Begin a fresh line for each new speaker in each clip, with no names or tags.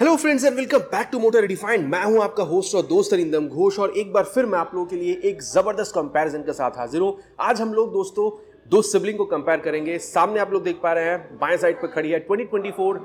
hello friends and welcome back to motor defined मैं हूं आपका होस्ट और दोस्त अरिंदम घोष और एक बार फिर मैं आप लोगों के लिए एक ज़बरदस्त कंपैरिजन के साथ हाजिर हूं आज हम लोग दोस्तों दो सिबलिंग को कंपेयर करेंगे सामने आप लोग देख पा रहे हैं बाएं साइड पर खड़ी है 2024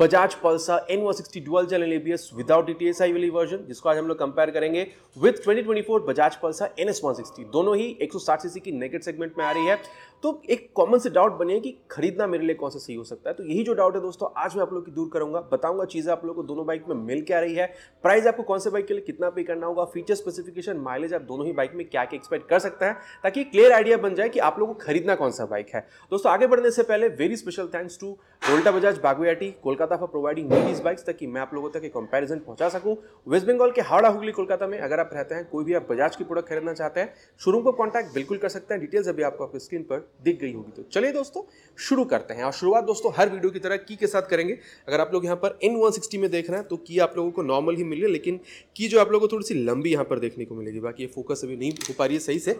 Bajaj Pulsar N one sixty dual channel ABS without ETS I वाली वर्जन जिसको आज हम लोग कंपेयर करेंगे with 2024 Bajaj Pulsar N S one sixty दोनों ही 160 सीसी की नेगेटिव सेगमेंट में आ रही है तो एक कॉमन से डाउट बने कि खरीदना मेरे लिए कौन सा सही हो सकता है तो यही जो डाउट है दोस्तों आज मैं आप लोग की दूर करूंगा बताऊंगा चीज़ें आप लोगों को दोनों बाइक में मिल क्या रही है प्राइस आपको कौन से बाइक के लिए कितना पे करना होगा फीचर स्पेसिफिकेशन माइलेज आप दोनों ही बाइक में क्या क्या एक्सपेक्ट कर सकते हैं ताकि क्लियर आइडिया बन जाए कि आप लोगों को खरीदना कौन सा बाइक है दोस्तों आगे बढ़ने से पहले वेरी स्पेशल थैंक्स टू गोल्टा बजाज बागवियाटी Kolkata for providing me these bikes ताकि मैं आप लोगों तक एक कंपेरिजन पहुंचा सकूं वेस्ट बंगाल के हावड़ा हुगली कोलकाता में अगर आप रहते हैं कोई भी आप बजाज की प्रोडक्ट खरीदना चाहते हैं शुरू को कॉन्टैक्ट बिल्कुल कर सकते हैं डिटेल्स अभी आपको आपकी स्क्रीन पर दिख गई होगी तो चलिए दोस्तों शुरू करते हैं और शुरुआत दोस्तों हर वीडियो की तरह की के साथ करेंगे अगर आप लोग यहाँ पर एन वन सिक्सटी में देख रहे हैं तो की आप लोगों को नॉर्मल ही मिल रही लेकिन की जो आप लोगों को थोड़ी सी लंबी यहाँ पर देखने को मिलेगी बाकी ये फोकस अभी नहीं हो पा रही है सही से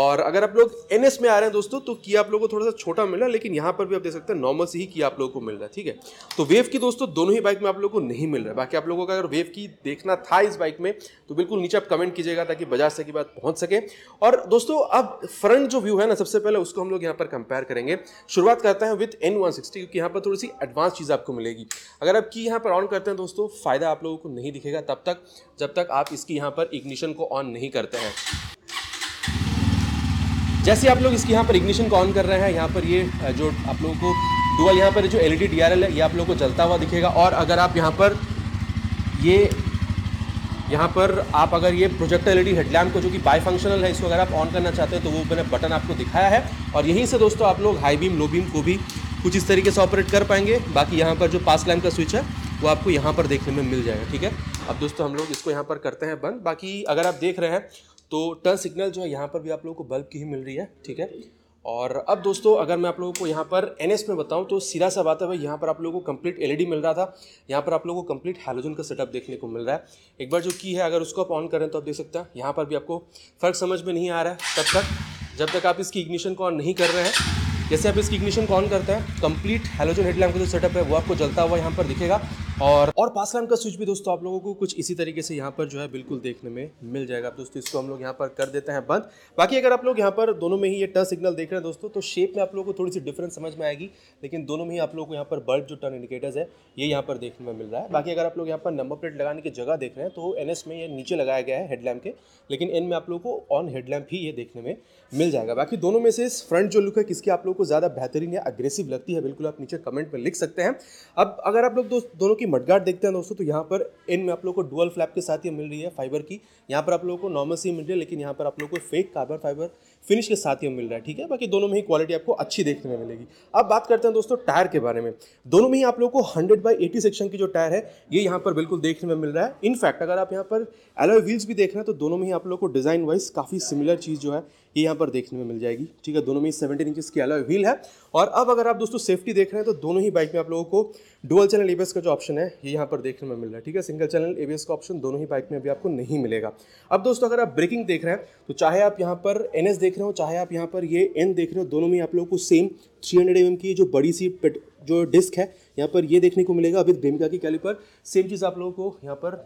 और अगर आप लोग एन में आ रहे हैं दोस्तों तो की आप लोगों को थोड़ा सा छोटा मिल रहा है लेकिन यहाँ पर भी आप देख सकते हैं नॉर्मल से ही की आप लोगों को मिल रहा है ठीक है तो वेव की दोस्तों दोनों ही बाइक में आप लोगों को नहीं मिल रहा है बाकी आप लोगों का अगर वेव की देखना था इस बाइक में तो बिल्कुल नीचे आप कमेंट कीजिएगा ताकि बजाज से की बात पहुंच सके और दोस्तों अब फ्रंट जो व्यू है ना सबसे पहले उसको हम लोग यहाँ पर कंपेयर करेंगे शुरुआत करते हैं विथ एन वन सिक्सटी क्योंकि यहाँ पर थोड़ी सी एडवांस चीज़ आपको मिलेगी अगर आप की यहाँ पर ऑन करते हैं दोस्तों फ़ायदा आप लोगों को नहीं दिखेगा तब तक जब तक आप इसकी यहाँ पर इग्निशन को ऑन नहीं करते हैं जैसे आप लोग इसकी यहाँ पर इग्निशन को ऑन कर रहे हैं यहाँ पर ये जो आप लोगों को डुअल यहाँ पर जो एल ई e है ये आप लोगों को जलता हुआ दिखेगा और अगर आप यहाँ पर ये यहाँ पर आप अगर ये प्रोजेक्टर एलईडी हेडलैम्प को जो कि बाई फंक्शनल है इसको अगर आप ऑन करना चाहते हैं तो वो मैंने बटन आपको दिखाया है और यहीं से दोस्तों आप लोग हाई बीम लो बीम को भी कुछ इस तरीके से ऑपरेट कर पाएंगे बाकी यहाँ पर जो पास लैम्प का स्विच है वो आपको यहाँ पर देखने में मिल जाएगा ठीक है अब दोस्तों हम लोग इसको यहाँ पर करते हैं बंद बाकी अगर आप देख रहे हैं तो टर्न सिग्नल जो है यहाँ पर भी आप लोगों को बल्ब की ही मिल रही है ठीक है और अब दोस्तों अगर मैं आप लोगों को यहाँ पर एन में बताऊँ तो सीधा सा बात है भाई यहाँ पर आप लोगों को कंप्लीट एल e मिल रहा था यहाँ पर आप लोगों को कंप्लीट हाइलोजन का सेटअप देखने को मिल रहा है एक बार जो की है अगर उसको आप ऑन करें तो आप देख सकते हैं यहाँ पर भी आपको फ़र्क समझ में नहीं आ रहा है तब तक जब तक आप इसकी इग्निशन को ऑन नहीं कर रहे हैं जैसे आप इसकी इग्निशन को ऑन करते हैं कंप्लीट हेलोजन हेडलैम्प का जो सेटअप है वो आपको जलता हुआ यहाँ पर दिखेगा और और पास लैम का स्विच भी दोस्तों आप लोगों को कुछ इसी तरीके से यहाँ पर जो है बिल्कुल देखने में मिल जाएगा दोस्तों इसको हम लोग यहाँ पर कर देते हैं बंद बाकी अगर आप लोग यहाँ पर दोनों में ही ये टर्न सिग्नल देख रहे हैं दोस्तों तो शेप में आप लोगों को थोड़ी सी डिफरेंस समझ में आएगी लेकिन दोनों में ही आप लोगों को यहाँ पर बल्ब जो टर्न इंडिकेटर्स है ये यहाँ पर देखने में मिल रहा है बाकी अगर आप लोग यहाँ पर नंबर प्लेट लगाने की जगह देख रहे हैं तो एन में ये नीचे लगाया गया है हेडलैम्प के लेकिन एन में आप लोग को ऑन हेडलैम्प ही ये देखने में मिल जाएगा बाकी दोनों में से इस फ्रंट जो लुक है किसकी आप लोग को ज़्यादा बेहतरीन या अग्रेसिव लगती है बिल्कुल आप नीचे कमेंट में लिख सकते हैं अब अगर आप लोग दो, दोनों की मडगार्ड देखते हैं दोस्तों तो यहाँ पर इन में आप लोग को डुअल फ्लैप के साथ ही मिल रही है फाइबर की यहाँ पर आप लोगों को नॉर्मल सी मिल रही है लेकिन यहाँ पर आप लोग को फेक कार्बन फाइबर फिनिश के साथ ही मिल रहा है ठीक है बाकी दोनों में ही क्वालिटी आपको अच्छी देखने में मिलेगी अब बात करते हैं दोस्तों टायर के बारे में दोनों में ही आप लोग को हंड्रेड बाई एटी सेक्शन की जो टायर है ये यहाँ पर बिल्कुल देखने में मिल रहा है इनफैक्ट अगर आप यहाँ पर एलोय व्हील्स भी देख रहे हैं तो दोनों में ही आप लोग को डिज़ाइन वाइज काफ़ी सिमिलर चीज़ जो है ये यहाँ पर देखने में मिल जाएगी ठीक है दोनों में सेवेंटीन इंचज की अलावा व्हील है और अब अगर आप दोस्तों सेफ्टी देख रहे हैं तो दोनों ही बाइक में आप लोगों को डुअल चैनल एबीएस का जो ऑप्शन है ये यहाँ पर देखने में मिल रहा है ठीक है सिंगल चैनल एबीएस का ऑप्शन दोनों ही बाइक में अभी आपको नहीं मिलेगा अब दोस्तों अगर आप ब्रेकिंग देख रहे हैं तो चाहे आप यहाँ पर एन देख रहे हो चाहे आप यहाँ पर ये एन देख रहे हो दोनों में आप लोगों को सेम थ्री हंड्रेड एम की जो बड़ी सी जो डिस्क है यहाँ पर ये देखने को मिलेगा अभी भीमिका की कैलिपर सेम चीज़ आप लोगों को यहाँ पर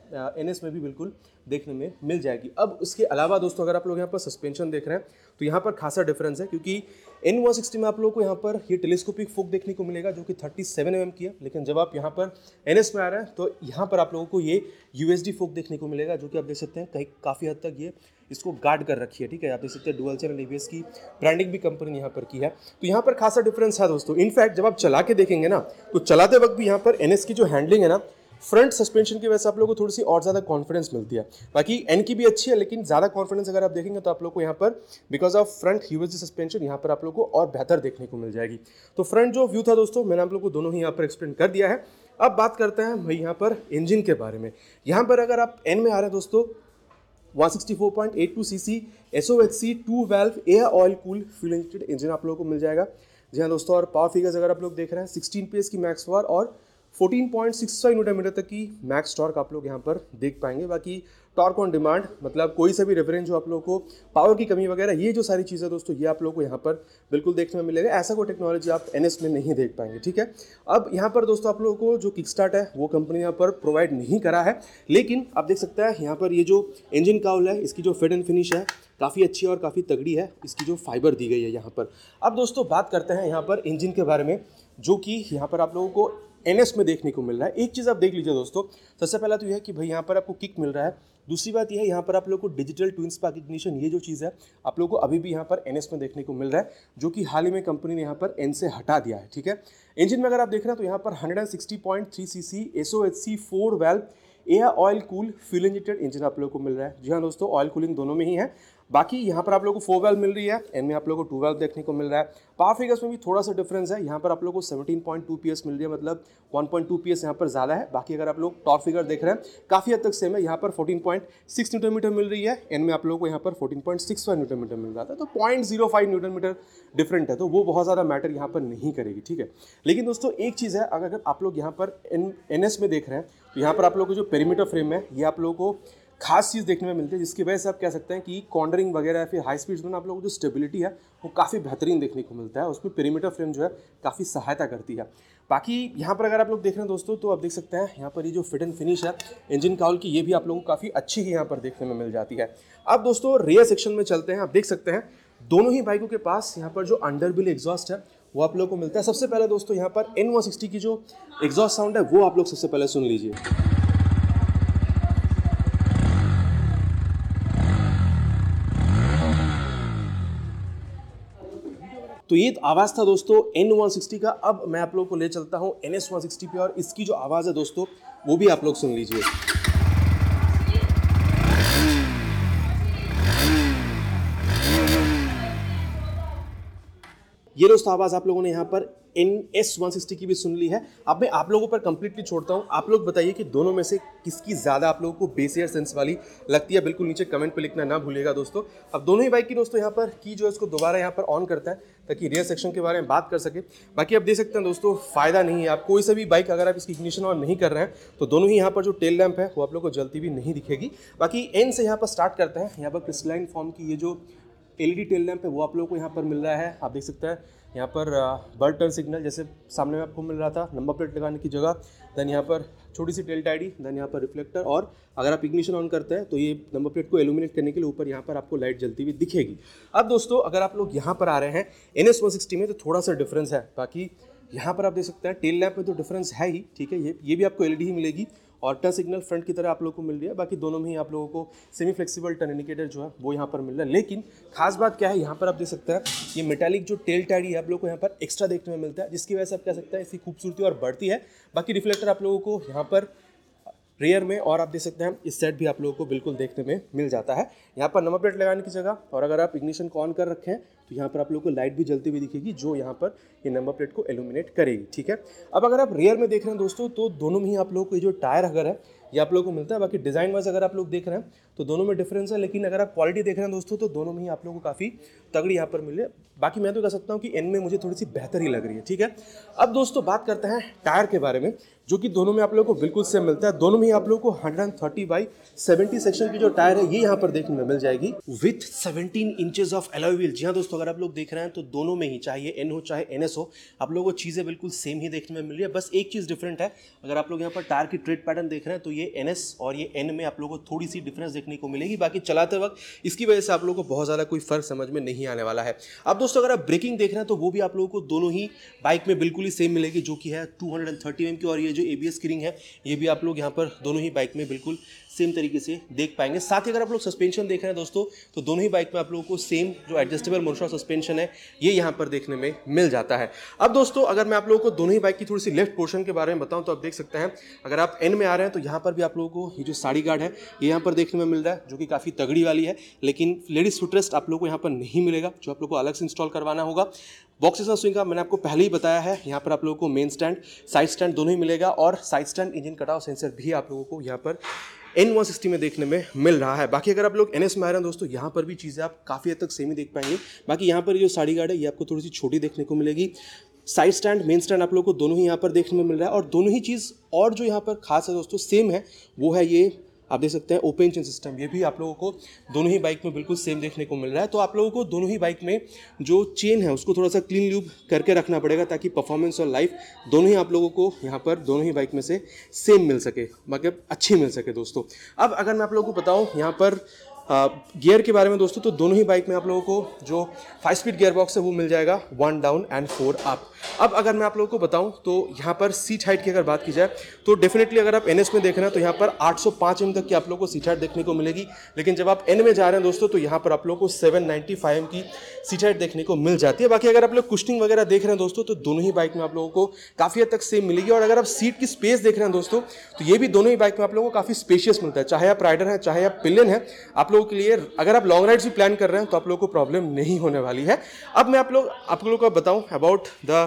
एन में भी बिल्कुल देखने में मिल जाएगी अब उसके अलावा दोस्तों अगर आप लोग यहाँ पर सस्पेंशन देख रहे हैं तो यहाँ पर खासा डिफरेंस है क्योंकि एन वन सिक्सटी में आप लोगों को यहाँ पर ये टेलीस्कोपिक फोक देखने को मिलेगा जो कि थर्टी सेवन एम की है लेकिन जब आप यहाँ पर एन एस में आ रहे हैं तो यहाँ पर आप लोगों को ये यू एस डी फोक देखने को मिलेगा जो कि आप देख सकते हैं कहीं काफ़ी हद तक ये इसको गार्ड कर रखी है ठीक है आप देख सकते हैं डुअल चैनल ईवीएस की ब्रांडिंग भी कंपनी ने यहाँ पर की है तो यहाँ पर खासा डिफरेंस है दोस्तों इनफैक्ट जब आप चला के देखेंगे ना तो चलाते वक्त भी यहाँ पर एन की जो हैंडलिंग है ना फ्रंट सस्पेंशन की वजह से आप लोगों को थोड़ी सी और ज़्यादा कॉन्फिडेंस मिलती है बाकी एन की भी अच्छी है लेकिन ज़्यादा कॉन्फिडेंस अगर आप देखेंगे तो आप लोग को यहाँ पर because of front USD suspension यहाँ पर आप लोग को और बेहतर देखने को मिल जाएगी तो फ्रंट जो व्यू था दोस्तों मैंने आप लोग को दोनों ही यहाँ पर एक्सप्लेन कर दिया है अब बात करते हैं भाई यहाँ पर इंजन के बारे में यहाँ पर अगर आप एन में आ रहे हैं दोस्तों 164.82 CC SOHC two valve air oil cool fuel engine आप लोगों को मिल जाएगा जी हाँ दोस्तों और पावर फिगर्स अगर आप लोग देख रहे हैं 16 पीएस की मैक्स पावर और 14.65 पॉइंट न्यूटन तक की मैक्स टॉर्क आप लोग यहाँ पर देख पाएंगे बाकी टॉर्क ऑन डिमांड मतलब कोई सा भी रेफरेंस जो आप लोगों को पावर की कमी वगैरह ये जो सारी चीज़ें दोस्तों ये आप लोगों को यहाँ पर बिल्कुल देखने में मिलेगा ऐसा कोई टेक्नोलॉजी आप एन में नहीं देख पाएंगे ठीक है अब यहाँ पर दोस्तों आप लोगों को जो किक स्टार्ट है वो कंपनी यहाँ पर प्रोवाइड नहीं करा है लेकिन आप देख सकते हैं यहाँ पर ये जो इंजन काउल है इसकी जो फिट एंड फिनिश है काफ़ी अच्छी और काफ़ी तगड़ी है इसकी जो फाइबर दी गई है यहाँ पर अब दोस्तों बात करते हैं यहाँ पर इंजन के बारे में जो कि यहाँ पर आप लोगों को एन में देखने को मिल रहा है एक चीज़ आप देख लीजिए दोस्तों सबसे पहला तो यह है कि भाई यहाँ पर आपको किक मिल रहा है दूसरी बात यह है यहाँ पर आप लोग को डिजिटल ट्विन स्पार्क ये जो चीज़ है आप लोग को अभी भी यहाँ पर एन में देखने को मिल रहा है जो कि हाल ही में कंपनी ने यहाँ पर एन से हटा दिया है ठीक है इंजन में अगर आप देख रहे हैं तो यहाँ पर hundred and sixty point three C C S O H C four valve air oil cool fuel injected engine आप लोग को मिल रहा है जी हाँ दोस्तों ऑयल कूलिंग दोनों में ही है बाकी यहाँ पर आप लोगों को फोर वेल्व मिल रही है एन में आप लोगों को टू वेल्व देखने को मिल रहा है पावर फिगर्स में भी थोड़ा सा डिफरेंस है यहाँ पर आप लोगों को 17.2 एस मिल रही है मतलब 1.2 एस यहाँ पर ज़्यादा है बाकी अगर आप लोग टॉप फिगर देख रहे हैं काफ़ी हद तक सेम है यहाँ पर 14.6 न्यूटन मीटर मिल रही है एन में आप लोग को यहाँ पर 14.65 न्यूटन मीटर मिल रहा था तो पॉइंट न्यूटन मीटर डिफरेंट है तो वो बहुत ज़्यादा मैटर यहाँ पर नहीं करेगी ठीक है लेकिन दोस्तों एक चीज़ है अगर आप लोग यहाँ पर एन एन में देख रहे हैं तो यहाँ पर आप लोग को जो पेरीमीटर फ्रेम है ये आप लोग को खास चीज़ देखने में मिलती है जिसकी वजह से आप कह सकते हैं कि कॉन्डरिंग वगैरह फिर हाई स्पीड में आप लोगों को जो स्टेबिलिटी है वो काफ़ी बेहतरीन देखने को मिलता है उसमें पेरीमीटर फ्रेम जो है काफ़ी सहायता करती है बाकी यहाँ पर अगर आप लोग देख रहे हैं दोस्तों तो आप देख सकते हैं यहाँ पर ये जो फिट एंड फिनिश है इंजन काउल की ये भी आप लोगों को काफ़ी अच्छी ही यहाँ पर देखने में मिल जाती है अब दोस्तों रेयर सेक्शन में चलते हैं आप देख सकते हैं दोनों ही बाइकों के पास यहाँ पर जो अंडर बिल एग्जॉस्ट है वो आप लोगों को मिलता है सबसे पहले दोस्तों यहाँ पर एन की जो एग्जॉस्ट साउंड है वो आप लोग सबसे पहले सुन लीजिए तो ये आवाज़ था दोस्तों एन वन सिक्सटी का अब मैं आप लोग को ले चलता हूँ एन एस वन सिक्सटी पे और इसकी जो आवाज़ है दोस्तों वो भी आप लोग सुन लीजिए ये दोस्तों आवाज़ आप लोगों ने यहाँ पर एन एस वन सिक्सटी की भी सुन ली है अब मैं आप लोगों पर कंप्लीटली छोड़ता हूँ आप लोग बताइए कि दोनों में से किसकी ज़्यादा आप लोगों को बेस एयर सेंस वाली लगती है बिल्कुल नीचे कमेंट पर लिखना ना भूलेगा दोस्तों अब दोनों ही बाइक की दोस्तों यहाँ पर की जो है इसको दोबारा यहाँ पर ऑन करता है ताकि रेयर सेक्शन के बारे में बात कर सके बाकी आप देख सकते हैं दोस्तों फ़ायदा नहीं है आप कोई सा भी बाइक अगर आप इसकी इग्निशन ऑन नहीं कर रहे हैं तो दोनों ही यहाँ पर जो टेल लैंप है वो आप लोग को जलती भी नहीं दिखेगी बाकी एन से यहाँ पर स्टार्ट करते हैं यहाँ पर क्रिस्टलाइन फॉर्म की ये जो एल ई टेल लैम्प है वो आप लोगों को यहाँ पर मिल रहा है आप देख सकते हैं यहाँ पर बर्ड टर्न सिग्नल जैसे सामने में आपको मिल रहा था नंबर प्लेट लगाने की जगह देन यहाँ पर छोटी सी टेल टाइडी देन यहाँ पर रिफ्लेक्टर और अगर आप इग्निशन ऑन करते हैं तो ये नंबर प्लेट को एलुमिनेट करने के लिए ऊपर यहाँ पर आपको लाइट जलती हुई दिखेगी अब दोस्तों अगर आप लोग यहाँ पर आ रहे हैं एन एस में तो थोड़ा सा डिफरेंस है बाकी यहाँ पर आप देख सकते हैं टेल लैम्प में तो डिफरेंस है ही ठीक है ये ये भी आपको एल e ही मिलेगी ऑर्टा सिग्नल फ्रंट की तरह आप लोग को मिल रही है बाकी दोनों में ही आप लोगों को सेमी फ्लेक्सिबल टर्न इंडिकेटर जो है वो यहाँ पर मिल रहा है लेकिन खास बात क्या है यहाँ पर आप देख सकते हैं ये मेटालिक जो टेल टायर है आप लोग को यहाँ पर एक्स्ट्रा देखने में मिलता है जिसकी वजह से आप कह सकते हैं इसकी खूबसूरती और बढ़ती है बाकी रिफ्लेक्टर आप लोगों को यहाँ पर रेयर में और आप देख सकते हैं इस सेट भी आप लोगों को बिल्कुल देखने में मिल जाता है यहाँ पर नंबर प्लेट लगाने की जगह और अगर आप इग्निशन को ऑन कर रखें तो यहाँ पर आप लोग को लाइट भी जलती हुई दिखेगी जो यहाँ पर ये नंबर प्लेट को एलुमिनेट करेगी ठीक है अब अगर आप रेयर में देख रहे हैं दोस्तों तो दोनों में ही आप लोग को ये जो टायर अगर है ये आप लोगों को मिलता है बाकी डिज़ाइन वाइज अगर आप लोग देख रहे हैं तो दोनों में डिफरेंस है लेकिन अगर आप क्वालिटी देख रहे हैं दोस्तों तो दोनों में ही आप लोगों को तो तो काफ़ी तगड़ी यहाँ पर मिले बाकी मैं तो कह सकता हूँ कि एन में मुझे थोड़ी सी बेहतर ही लग रही है ठीक है अब दोस्तों बात करते हैं टायर के बारे में जो कि दोनों में आप लोग को बिल्कुल सेम मिलता है दोनों में ही आप लोग को hundred and thirty by seventy section की जो टायर है ये यहाँ पर देखने में मिल जाएगी with seventeen inches of alloy wheel जी हाँ दोस्तों को अगर आप लोग देख रहे हैं तो दोनों में ही चाहे एन हो चाहे एन हो आप लोगों को चीज़ें बिल्कुल सेम ही देखने में मिल रही है बस एक चीज़ डिफरेंट है अगर आप लोग यहाँ पर टायर की ट्रेड पैटर्न देख रहे हैं तो ये एन और ये एन में आप लोगों को थोड़ी सी डिफरेंस देखने को मिलेगी बाकी चलाते वक्त इसकी वजह से आप लोगों को बहुत ज़्यादा कोई फर्क समझ में नहीं आने वाला है अब दोस्तों अगर आप ब्रेकिंग देख रहे हैं तो वो भी आप लोगों को दोनों ही बाइक में बिल्कुल ही सेम मिलेगी जो कि है two hundred and thirty M की और ये जो ए बी एस है ये भी आप लोग यहाँ पर दोनों ही बाइक में बिल्कुल सेम तरीके से देख पाएंगे साथ ही अगर आप लोग सस्पेंशन देख रहे हैं दोस्तों तो दोनों ही बाइक में आप लोगों को सेम जो एडजस्टेबल मोशा सस्पेंशन है ये यहाँ पर देखने में मिल जाता है अब दोस्तों अगर मैं आप लोगों को दोनों ही बाइक की थोड़ी सी लेफ्ट पोर्शन के बारे में बताऊँ तो आप देख सकते हैं अगर आप एन में आ रहे हैं तो यहाँ पर भी आप लोगों को ये जो साड़ी गार्ड है ये यहाँ पर देखने में मिल रहा है जो कि काफ़ी तगड़ी वाली है लेकिन लेडीज फुटरेस्ट आप लोग को यहाँ पर नहीं मिलेगा जो आप लोग को अलग से इंस्टॉल करवाना होगा बॉक्सेस और स्विंग का मैंने आपको पहले ही बताया है यहाँ पर आप लोगों को मेन स्टैंड साइड स्टैंड दोनों ही मिलेगा और साइड स्टैंड इंजन कटाव सेंसर भी आप लोगों को यहाँ पर एन वन सिक्सटी में देखने में मिल रहा है बाकी अगर आप लोग एन एस में आ रहे हैं दोस्तों यहाँ पर भी चीज़ें आप काफ़ी हद तक सेम ही देख पाएंगे बाकी यहाँ पर जो साड़ी गार्ड है ये आपको थोड़ी सी छोटी देखने को मिलेगी साइड स्टैंड मेन स्टैंड आप लोग को दोनों ही यहाँ पर देखने में मिल रहा है और दोनों ही चीज़ और जो यहाँ पर खास है दोस्तों सेम है वो है ये आप देख सकते हैं ओपन इंजन सिस्टम ये भी आप लोगों को दोनों ही बाइक में बिल्कुल सेम देखने को मिल रहा है तो आप लोगों को दोनों ही बाइक में जो चेन है उसको थोड़ा सा क्लीन ल्यूब करके रखना पड़ेगा ताकि परफॉर्मेंस और लाइफ दोनों ही आप लोगों को यहाँ पर दोनों ही बाइक में से सेम मिल सके मतलब अच्छी मिल सके दोस्तों अब अगर मैं आप लोगों को बताऊँ यहाँ पर गियर के बारे में दोस्तों तो दोनों ही बाइक में आप लोगों को जो फाइव स्पीड गियर बॉक्स है वो मिल जाएगा one down and four up अब अगर मैं आप लोगों को बताऊं तो यहाँ पर सीट हाइट की अगर बात की जाए तो डेफिनेटली अगर आप एन में देख रहे हैं तो यहाँ पर 805 एम तक की आप लोगों को सीट हाइट देखने को मिलेगी लेकिन जब आप एन में जा रहे हैं दोस्तों तो यहाँ पर आप लोगों को सेवन एम की सीट हाइट देखने को मिल जाती है बाकी अगर आप लोग कुश्टिंग वगैरह देख रहे हैं दोस्तों तो दोनों ही बाइक में आप लोगों को काफ़ी हद तक सेम मिलेगी और अगर आप सीट की स्पेस देख रहे हैं दोस्तों तो ये भी दोनों ही बाइक में आप लोगों को काफ़ी स्पेशियस मिलता है चाहे आप राइडर हैं चाहे आप पिलियन हैं आप लोगों के लिए अगर आप लॉन्ग राइड्स भी प्लान कर रहे हैं तो आप लोगों को प्रॉब्लम नहीं होने वाली है अब मैं आप लोग आप लोगों को बताऊँ अबाउट द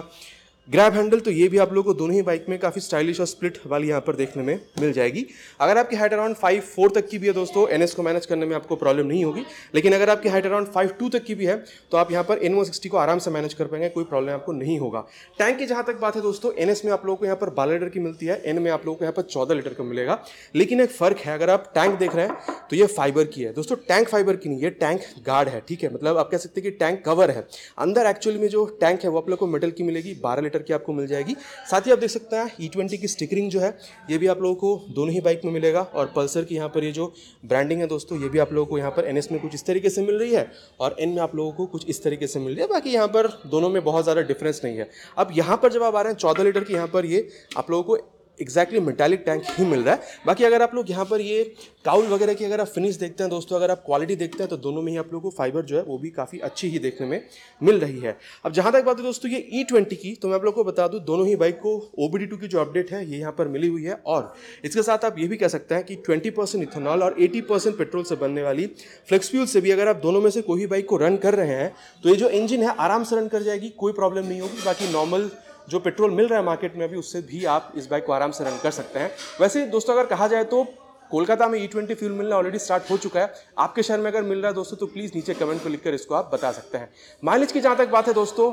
ग्रैब हैंडल तो ये भी आप लोगों को दोनों ही बाइक में काफ़ी स्टाइलिश और स्प्लिट वाली यहाँ पर देखने में मिल जाएगी अगर आपकी हाइट अराउंड फाइव फोर तक की भी है दोस्तों एन को मैनेज करने में आपको प्रॉब्लम नहीं होगी लेकिन अगर आपकी हाइट अराउंड फाइव टू तक की भी है तो आप यहाँ पर एन को आराम से मैनेज कर पाएंगे कोई प्रॉब्लम आपको नहीं होगा टैंक की जहाँ तक बात है दोस्तों एन में आप लोगों को यहाँ पर बारह लीटर की मिलती है एन में आप लोगों को यहाँ पर चौदह लीटर का मिलेगा लेकिन एक फ़र्क है अगर आप टैंक देख रहे हैं तो ये फाइबर की है दोस्तों टैंक फाइबर की नहीं है टैंक गार्ड है ठीक है मतलब आप कह सकते हैं कि टैंक कवर है अंदर एक्चुअली में जो टैंक है वो आप लोग को मेटल की मिलेगी बारह लीटर करके आपको मिल जाएगी साथ ही आप देख सकते हैं ई e ट्वेंटी की स्टिकरिंग जो है ये भी आप लोगों को दोनों ही बाइक में मिलेगा और पल्सर की यहाँ पर ये जो ब्रांडिंग है दोस्तों ये भी आप लोगों को यहाँ पर एन में कुछ इस तरीके से मिल रही है और एन में आप लोगों को कुछ इस तरीके से मिल रही है बाकी यहाँ पर दोनों में बहुत ज़्यादा डिफरेंस नहीं है अब यहाँ पर जब आप आ रहे हैं चौदह लीटर की यहाँ पर ये आप लोगों को एग्जैक्टली मेटालिक टैंक ही मिल रहा है बाकी अगर आप लोग यहाँ पर ये काउल वगैरह की अगर आप फिनिश देखते हैं दोस्तों अगर आप क्वालिटी देखते हैं तो दोनों में ही आप लोगों को फाइबर जो है वो भी काफ़ी अच्छी ही देखने में मिल रही है अब जहाँ तक बात है दोस्तों ये ई e ट्वेंटी की तो मैं आप लोग को बता दूँ दोनों ही बाइक को ओ बी डी टू की जो अपडेट है ये यहाँ पर मिली हुई है और इसके साथ आप ये भी कह सकते हैं कि ट्वेंटी परसेंट इथेनॉल और एटी परसेंट पेट्रोल से बनने वाली फ्लेक्स फ्यूल से भी अगर आप दोनों में से कोई भी बाइक को रन कर रहे हैं तो ये जो इंजन है आराम से रन कर जाएगी कोई प्रॉब्लम नहीं होगी बाकी नॉर्मल जो पेट्रोल मिल रहा है मार्केट में अभी उससे भी आप इस बाइक को आराम से रन कर सकते हैं वैसे दोस्तों अगर कहा जाए तो कोलकाता में ई ट्वेंटी फ्यूल मिलना ऑलरेडी स्टार्ट हो चुका है आपके शहर में अगर मिल रहा है दोस्तों तो प्लीज़ नीचे कमेंट को लिखकर इसको आप बता सकते हैं माइलेज की जहाँ तक बात है दोस्तों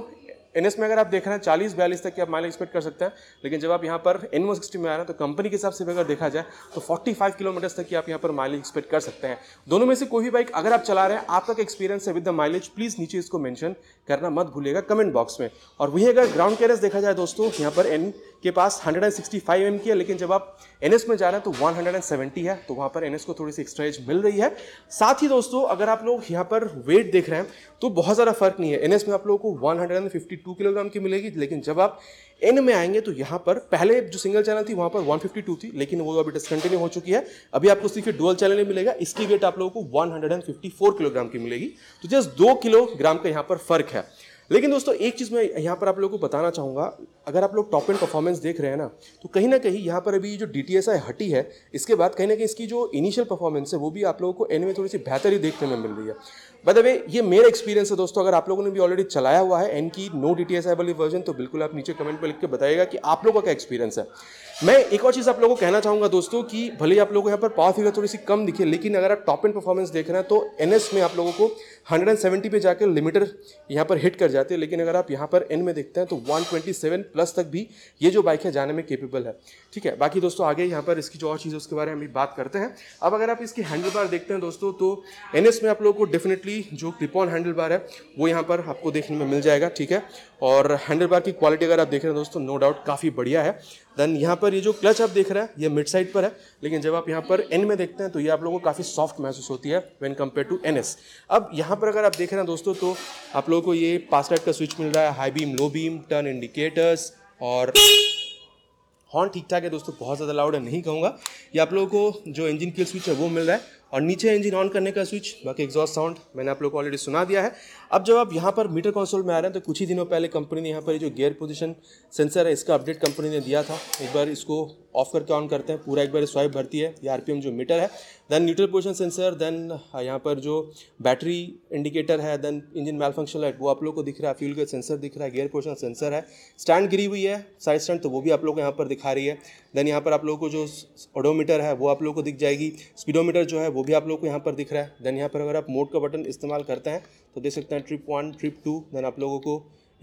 एन में अगर आप देख रहे हैं चालीस बयालीस तक की आप माइलेज एक्सपेक्ट कर सकते हैं लेकिन जब आप यहाँ पर एन सिक्सटी में आ रहे हैं तो कंपनी के हिसाब से भी अगर देखा जाए तो फोर्टी फाइव किलोमीटर्स तक की आप यहाँ पर माइलेज एक्सपेक्ट कर सकते हैं दोनों में से कोई भी बाइक अगर आप चला रहे हैं आपका एक्सपीरियंस है विद द माइलेज प्लीज़ नीचे इसको मैंशन करना मत भूलेगा कमेंट बॉक्स में और वही अगर ग्राउंड क्लियरेंस देखा जाए दोस्तों यहाँ पर एन के पास hundred and sixty five M की है लेकिन जब आप एन एस में जा रहे हैं तो वन हंड्रेड एंड सेवेंटी है तो वहाँ पर एन को थोड़ी सी एक्स्ट्रा एज मिल रही है साथ ही दोस्तों अगर आप लोग यहाँ पर वेट देख रहे हैं तो बहुत ज़्यादा फर्क नहीं है एन एस में आप लोगों को one hundred and fifty 152 kilogram की मिलेगी लेकिन जब आप एन में आएंगे तो यहाँ पर पहले जो सिंगल चैनल थी वहाँ पर 152 थी लेकिन वो अभी डिसकंटिन्यू हो चुकी है अभी आपको सिर्फ डुअल चैनल ही मिलेगा इसकी वेट आप लोगों को 154 किलोग्राम की मिलेगी तो जस्ट दो किलोग्राम का यहाँ पर फर्क है लेकिन दोस्तों एक चीज़ मैं यहाँ पर आप लोगों को बताना चाहूँगा अगर आप लोग टॉप एंड परफॉर्मेंस देख रहे हैं ना तो कहीं ना कहीं यहाँ पर अभी जो डी टी एस आई हटी है इसके बाद कहीं ना कहीं इसकी जो इनिशियल परफॉर्मेंस है वो भी आप लोगों को एन में थोड़ी सी बेहतर ही देखने में मिल रही है बद वे ये मेरा एक्सपीरियंस है दोस्तों अगर आप लोगों ने भी ऑलरेडी चलाया हुआ है एन की no D T S I वाली वर्जन तो बिल्कुल आप नीचे कमेंट पर लिख के बताइएगा कि आप लोगों का क्या एक्सपीरियंस है मैं एक और चीज़ आप लोगों को कहना चाहूँगा दोस्तों कि भले ही आप लोगों को यहाँ पर पावर फिगर थोड़ी सी कम दिखे लेकिन अगर आप टॉप एंड परफॉर्मेंस देख रहे हैं तो एन में आप लोगों को 170 पे जाकर लिमिटर यहाँ पर हिट कर जाते हैं लेकिन अगर आप यहाँ पर एन में देखते हैं तो 127 प्लस तक भी ये जो बाइक है जाने में केपेबल है ठीक है बाकी दोस्तों आगे यहाँ पर इसकी जो और चीज़ है उसके बारे में हम बात करते हैं अब अगर आप इसकी हैंडल बार देखते हैं दोस्तों तो एन में आप लोगों को डेफिनेटली जो क्रिपॉन हैंडल बार है वो यहाँ पर आपको देखने में मिल जाएगा ठीक है और हैंडल बार की क्वालिटी अगर आप देख रहे हैं दोस्तों नो डाउट काफ़ी बढ़िया है देन यहाँ पर ये जो क्लच आप देख रहे हैं ये मिड साइड पर है लेकिन जब आप यहाँ पर एन में देखते हैं तो ये आप लोगों को काफ़ी सॉफ्ट महसूस होती है when compared to N S अब यहाँ पर अगर आप देख रहे हैं दोस्तों तो आप लोगों को ये पास का स्विच मिल रहा है high beam low beam turn indicators और हॉर्न ठीक ठाक है दोस्तों बहुत ज़्यादा लाउड है नहीं कहूँगा ये आप लोगों को जो इंजन किल स्विच है वो मिल रहा है और नीचे इंजन ऑन करने का स्विच बाकी एग्जॉस्ट साउंड मैंने आप लोग को ऑलरेडी सुना दिया है अब जब आप यहाँ पर मीटर कंसोल में आ रहे हैं तो कुछ ही दिनों पहले कंपनी ने यहाँ पर जो गियर पोजीशन सेंसर है इसका अपडेट कंपनी ने दिया था एक बार इसको ऑफ करके ऑन करते हैं पूरा एक बार स्वाइप भरती है ये आर जो मीटर है then neutral position sensor then यहाँ पर जो बैटरी इंडिकेटर है then engine malfunction light वो आप लोग को दिख रहा है फ्यूल का सेंसर दिख रहा है गियर पोजिशन सेंसर है स्टैंड गिरी हुई है साइड स्टैंड तो वो भी आप लोग को यहाँ पर दिखा रही है देन यहाँ पर आप लोगों को जो ऑडोमीटर है वो आप लोग को दिख जाएगी स्पीडोमीटर जो है वो भी आप लोग को यहाँ पर दिख रहा है देन यहाँ पर अगर आप मोड का बटन इस्तेमाल करते हैं तो देख सकते हैं trip one trip two then आप लोगों को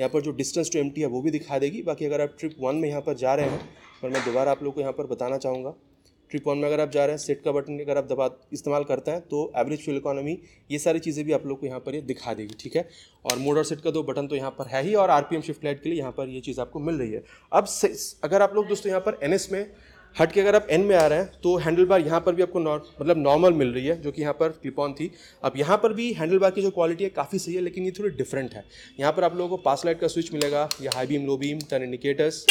यहाँ पर जो डिस्टेंस टू एम है वो भी दिखा देगी बाकी अगर आप ट्रिप वन में यहाँ पर जा रहे हैं और मैं दोबारा आप लोग को यहाँ पर बताना चाहूँगा ट्रिप वन में अगर आप जा रहे हैं सेट का बटन अगर आप दबा इस्तेमाल करते हैं तो एवरेज फ्यूल इकोनॉमी ये सारी चीज़ें भी आप लोग को यहाँ पर ये दिखा देगी ठीक है और मोड और सेट का दो बटन तो यहाँ पर है ही और आरपीएम शिफ्ट लाइट के लिए यहाँ पर ये यह चीज़ आपको मिल रही है अब अगर आप लोग दोस्तों यहाँ पर एन में हट के अगर आप एन में आ रहे हैं तो हैंडल बार यहाँ पर भी आपको मतलब नॉर्मल मिल रही है जो कि यहाँ पर क्लिप ऑन थी अब यहाँ पर भी हैंडल बार की जो क्वालिटी है काफ़ी सही है लेकिन ये थोड़ी डिफरेंट है यहाँ पर आप लोगों को पास लाइट का स्विच मिलेगा या high beam low beam turn indicators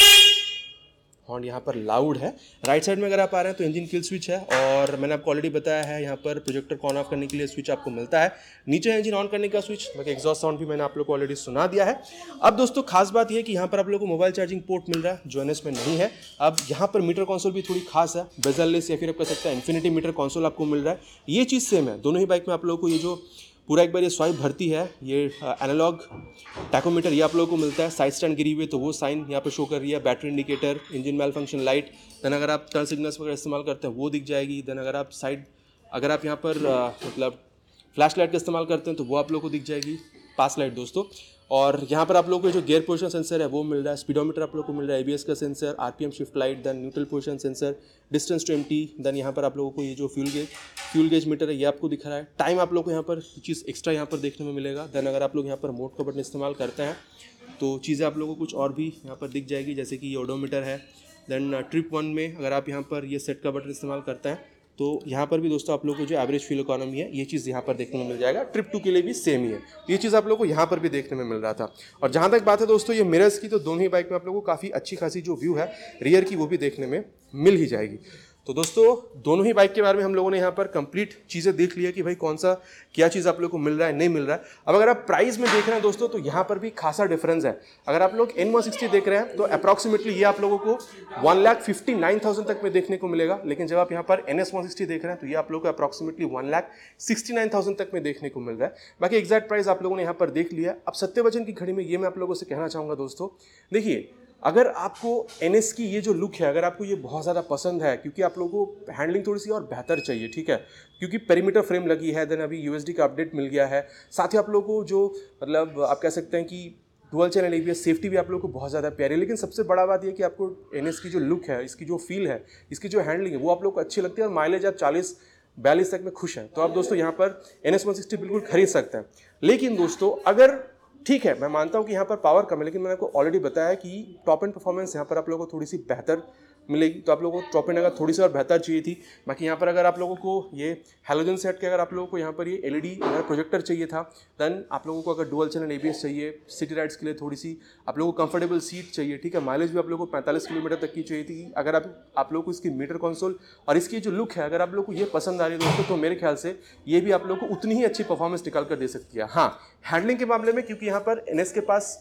horn यहाँ पर लाउड है राइट साइड में अगर आप आ रहे हैं तो इंजन किल स्विच है और मैंने आपको ऑलरेडी बताया है यहाँ पर प्रोजेक्टर को ऑन ऑफ करने के लिए स्विच आपको मिलता है नीचे इंजन ऑन करने का स्विच बाकी एग्जॉस्ट साउंड भी मैंने आप लोग को ऑलरेडी सुना दिया है अब दोस्तों खास बात यह कि यहाँ पर आप लोग को मोबाइल चार्जिंग पोर्ट मिल रहा है जो एन में नहीं है अब यहाँ पर मीटर कॉन्सोल भी थोड़ी खास है बेजललेस या फिर आप कह सकते हैं इन्फिनिटी मीटर कॉन्सोल आपको मिल रहा है ये चीज़ सेम है दोनों ही बाइक में आप लोगों को ये जो पूरा एक बार ये स्वाइप भरती है ये एनालॉग टैकोमीटर ये आप लोगों को मिलता है साइड स्टैंड गिरी हुई तो वो साइन यहाँ पे शो कर रही है battery indicator engine malfunction light then अगर आप टर्न सिग्नल्स वगैरह इस्तेमाल करते हैं वो दिख जाएगी देन अगर आप साइड अगर आप यहाँ पर मतलब फ्लैश लाइट का इस्तेमाल करते हैं तो वो आप लोग को दिख जाएगी पास लाइट दोस्तों और यहाँ पर आप लोग को जो गेयर पोजिशन सेंसर है वो मिल रहा है स्पीडोमीटर आप लोग को मिल रहा है ए का sensor R shift light then neutral position sensor distance to M then यहाँ पर आप लोगों को ये जो fuel gauge fuel gauge meter है ये आपको दिख रहा है टाइम आप लोग को यहाँ पर चीज़ एक्स्ट्रा यहाँ पर देखने में मिलेगा देन अगर आप लोग यहाँ पर मोट का बटन इस्तेमाल करते हैं तो चीज़ें आप लोगों को कुछ और भी यहाँ पर दिख जाएगी जैसे कि ये ओडोमीटर है देन ट्रिप वन में अगर आप यहाँ पर ये सेट का बटन इस्तेमाल करते हैं तो यहाँ पर भी दोस्तों आप लोग को जो एवरेज फील इकोनॉमी है ये चीज़ यहाँ पर देखने में मिल जाएगा ट्रिप टू के लिए भी सेम ही है तो ये चीज़ आप लोग को यहाँ पर भी देखने में मिल रहा था और जहाँ तक बात है दोस्तों ये मिरर्स की तो दोनों ही बाइक में आप लोग को काफ़ी अच्छी खासी जो व्यू है रियर की वो भी देखने में मिल ही जाएगी तो दोस्तों दोनों ही बाइक के बारे में हम लोगों ने यहाँ पर कंप्लीट चीज़ें देख लिया कि भाई कौन सा क्या चीज़ आप लोग को मिल रहा है नहीं मिल रहा है अब अगर आप प्राइस में देख रहे हैं दोस्तों तो यहाँ पर भी खासा डिफरेंस है अगर आप लोग एन वन देख रहे हैं तो अप्रॉक्सीमेटली ये आप लोगों को one lakh fifty nine thousand तक में देखने को मिलेगा लेकिन जब आप यहाँ पर एन एस वन सिक्सटी देख रहे हैं तो ये आप लोग को approximately one lakh sixty nine thousand तक में देखने को मिल रहा है बाकी एग्जैक्ट प्राइस आप लोगों ने यहाँ पर देख लिया अब सत्यवचन की घड़ी में ये मैं आप लोगों से कहना चाहूँगा दोस्तों देखिए अगर आपको एन की ये जो लुक है अगर आपको ये बहुत ज़्यादा पसंद है क्योंकि आप लोगों को हैंडलिंग थोड़ी सी और बेहतर चाहिए ठीक है क्योंकि पेरीमीटर फ्रेम लगी है देन अभी यू का अपडेट मिल गया है साथ ही आप लोगों को जो मतलब आप कह सकते हैं कि डुअल चैनल ए सेफ्टी भी आप लोग को बहुत ज़्यादा प्यारी है लेकिन सबसे बड़ा बात यह कि आपको एन की जो लुक है इसकी जो फील है इसकी जो हैंडलिंग है वो आप लोग को अच्छी लगती है और माइलेज आप चालीस बयालीस तक में खुश हैं तो आप दोस्तों यहाँ पर एन एस बिल्कुल खरीद सकते हैं लेकिन दोस्तों अगर ठीक है मैं मानता हूँ कि यहाँ पर पावर कम है लेकिन मैंने आपको ऑलरेडी बताया कि टॉप एंड परफॉर्मेंस यहाँ पर आप लोगों को थोड़ी सी बेहतर मिलेगी तो आप लोगों को ट्रॉपिन अगर थोड़ी सी और बेहतर चाहिए थी बाकी यहाँ पर अगर आप लोगों को ये हेलोजन सेट के अगर आप लोगों को यहाँ पर ये एल अगर प्रोजेक्टर चाहिए था देन आप लोगों को अगर डुअल चैनल ए चाहिए सिटी राइड्स के लिए थोड़ी सी आप लोगों को कंफर्टेबल सीट चाहिए ठीक है माइलेज भी आप लोगों को पैंतालीस किलोमीटर तक की चाहिए थी अगर आप आप लोगों को इसकी मीटर कॉन्सोल और इसकी जो लुक है अगर आप लोग को ये पसंद आ रही है दोस्तों तो मेरे ख्याल से ये भी आप लोग को उतनी ही अच्छी परफॉर्मेंस निकाल कर दे सकती है हाँ हैंडलिंग के मामले में क्योंकि यहाँ पर एन के पास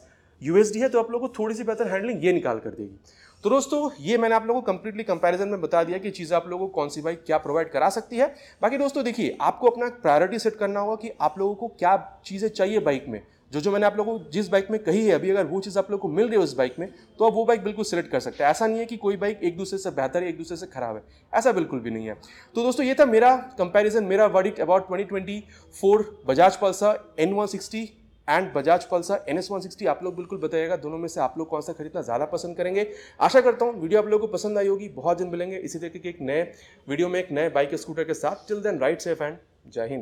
यू है तो आप लोग को थोड़ी सी बेहतर हैंडलिंग ये निकाल कर देगी तो दोस्तों ये मैंने आप लोगों को कंप्लीटली कंपैरिजन में बता दिया कि चीज़ आप लोगों को कौन सी बाइक क्या प्रोवाइड करा सकती है बाकी दोस्तों देखिए आपको अपना प्रायोरिटी सेट करना होगा कि आप लोगों को क्या चीज़ें चाहिए बाइक में जो जो मैंने आप लोगों को जिस बाइक में कही है अभी अगर वो चीज़ आप लोगों को मिल रही है उस बाइक में तो आप वो बाइक बिल्कुल सिलेक्ट कर सकते हैं ऐसा नहीं है कि कोई बाइक एक दूसरे से बेहतर है एक दूसरे से खराब है ऐसा बिल्कुल भी नहीं है तो दोस्तों ये था मेरा कंपैरिजन मेरा verdict about 2024 Bajaj Pulsar N one sixty and Bajaj Pulsar N S one sixty आप लोग बिल्कुल बताइएगा दोनों में से आप लोग कौन सा खरीदना ज़्यादा पसंद करेंगे आशा करता हूँ वीडियो आप लोगों को पसंद आई होगी बहुत दिन मिलेंगे इसी तरीके के एक नए वीडियो में एक नए बाइक स्कूटर के साथ till then ride safe and Jai Hind